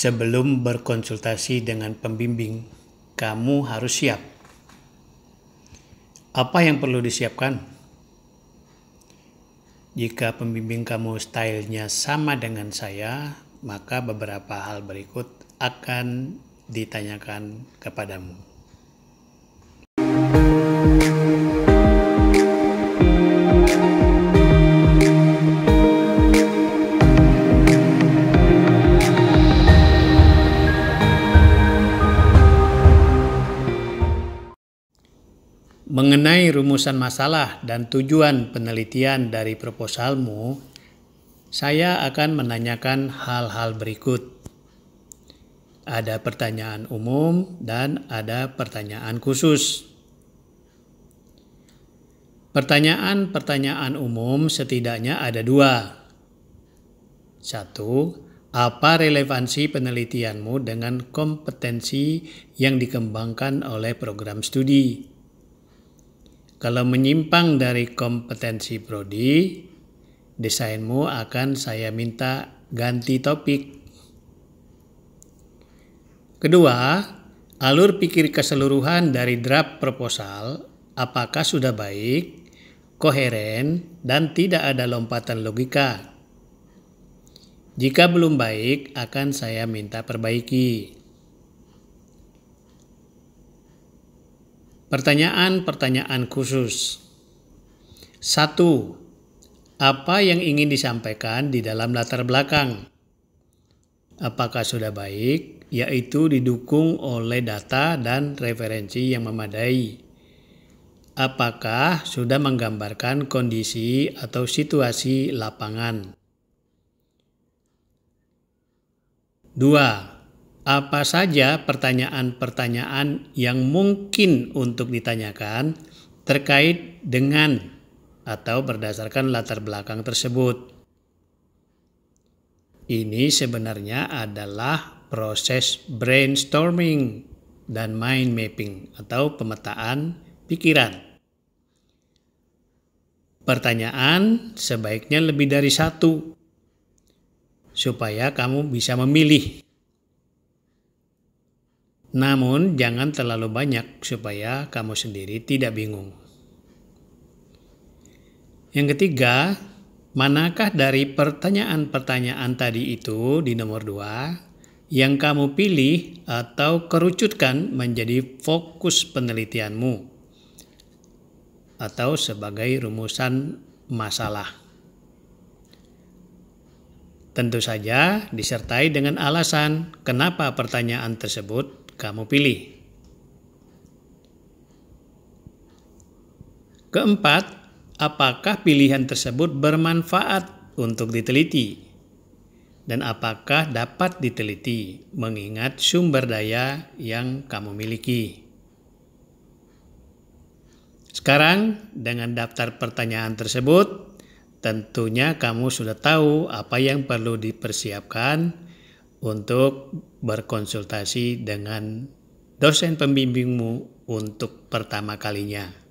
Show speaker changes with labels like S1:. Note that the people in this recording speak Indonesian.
S1: Sebelum berkonsultasi dengan pembimbing, kamu harus siap. Apa yang perlu disiapkan? Jika pembimbing kamu stylenya sama dengan saya, maka beberapa hal berikut akan ditanyakan kepadamu. Mengenai rumusan masalah dan tujuan penelitian dari proposalmu, saya akan menanyakan hal-hal berikut. Ada pertanyaan umum dan ada pertanyaan khusus. Pertanyaan-pertanyaan umum setidaknya ada dua. Satu, apa relevansi penelitianmu dengan kompetensi yang dikembangkan oleh program studi? Kalau menyimpang dari kompetensi prodi, desainmu akan saya minta ganti topik. Kedua, alur pikir keseluruhan dari draft proposal apakah sudah baik, koheren, dan tidak ada lompatan logika. Jika belum baik, akan saya minta perbaiki. Pertanyaan-pertanyaan khusus. Satu, Apa yang ingin disampaikan di dalam latar belakang? Apakah sudah baik? Yaitu didukung oleh data dan referensi yang memadai. Apakah sudah menggambarkan kondisi atau situasi lapangan? 2 apa saja pertanyaan-pertanyaan yang mungkin untuk ditanyakan terkait dengan atau berdasarkan latar belakang tersebut. Ini sebenarnya adalah proses brainstorming dan mind mapping atau pemetaan pikiran. Pertanyaan sebaiknya lebih dari satu, supaya kamu bisa memilih namun, jangan terlalu banyak supaya kamu sendiri tidak bingung. Yang ketiga, manakah dari pertanyaan-pertanyaan tadi itu di nomor dua yang kamu pilih atau kerucutkan menjadi fokus penelitianmu atau sebagai rumusan masalah? Tentu saja disertai dengan alasan kenapa pertanyaan tersebut kamu pilih. Keempat, apakah pilihan tersebut bermanfaat untuk diteliti? Dan apakah dapat diteliti mengingat sumber daya yang kamu miliki? Sekarang, dengan daftar pertanyaan tersebut, tentunya kamu sudah tahu apa yang perlu dipersiapkan untuk berkonsultasi dengan dosen pembimbingmu untuk pertama kalinya.